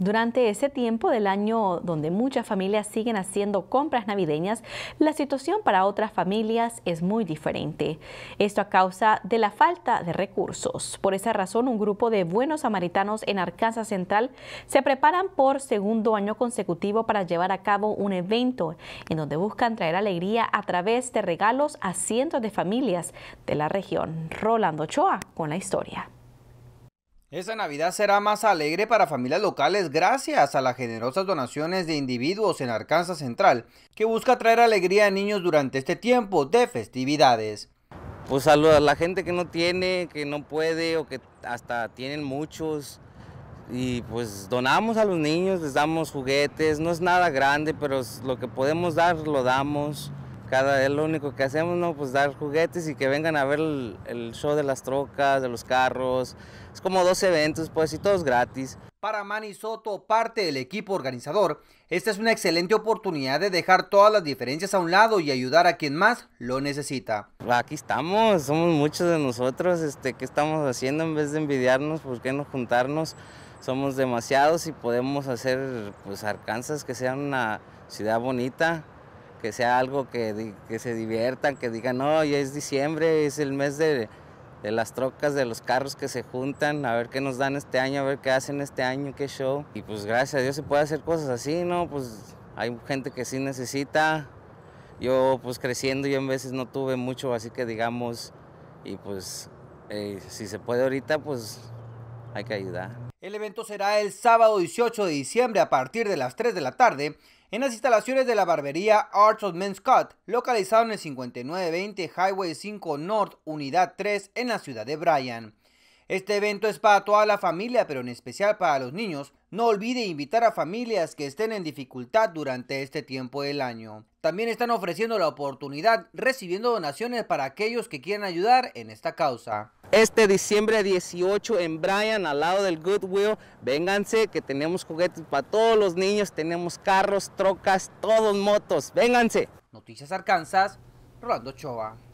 Durante ese tiempo del año donde muchas familias siguen haciendo compras navideñas, la situación para otras familias es muy diferente. Esto a causa de la falta de recursos. Por esa razón, un grupo de buenos samaritanos en Arkansas Central se preparan por segundo año consecutivo para llevar a cabo un evento en donde buscan traer alegría a través de regalos a cientos de familias de la región. Rolando Ochoa con la historia. Esta Navidad será más alegre para familias locales gracias a las generosas donaciones de individuos en Arkansas Central, que busca traer alegría a niños durante este tiempo de festividades. Pues a la gente que no tiene, que no puede o que hasta tienen muchos. Y pues donamos a los niños, les damos juguetes, no es nada grande, pero lo que podemos dar lo damos cada, es lo único que hacemos, ¿no? Pues dar juguetes y que vengan a ver el, show de las trocas, de los carros. Es como dos eventos, pues, y todos gratis. Para Manny Soto, parte del equipo organizador, esta es una excelente oportunidad de dejar todas las diferencias a un lado y ayudar a quien más lo necesita. Aquí estamos, somos muchos de nosotros, este, ¿qué estamos haciendo? En vez de envidiarnos, ¿por qué no juntarnos? Somos demasiados y podemos hacer, pues, Arkansas que sea una ciudad bonita, que sea algo que, se diviertan, que digan, no, ya es diciembre, es el mes de, las trocas, de los carros que se juntan, a ver qué nos dan este año, a ver qué hacen este año, qué show. Y pues gracias a Dios se puede hacer cosas así, ¿no? Pues hay gente que sí necesita. Yo pues creciendo, yo en veces no tuve mucho, así que digamos, y pues eh, si se puede ahorita, pues hay que ayudar. El evento será el sábado 18 de diciembre a partir de las 3 de la tarde en las instalaciones de la barbería Arts of Men's Cut, localizado en el 5920 Highway 5 North, Unidad 3, en la ciudad de Bryan. Este evento es para toda la familia, pero en especial para los niños. No olvide invitar a familias que estén en dificultad durante este tiempo del año. También están ofreciendo la oportunidad recibiendo donaciones para aquellos que quieran ayudar en esta causa este diciembre 18 en Bryan, al lado del Goodwill. Vénganse que tenemos juguetes para todos los niños, tenemos carros, trocas, todos motos. Vénganse. Noticias Arkansas, Rolando Choa.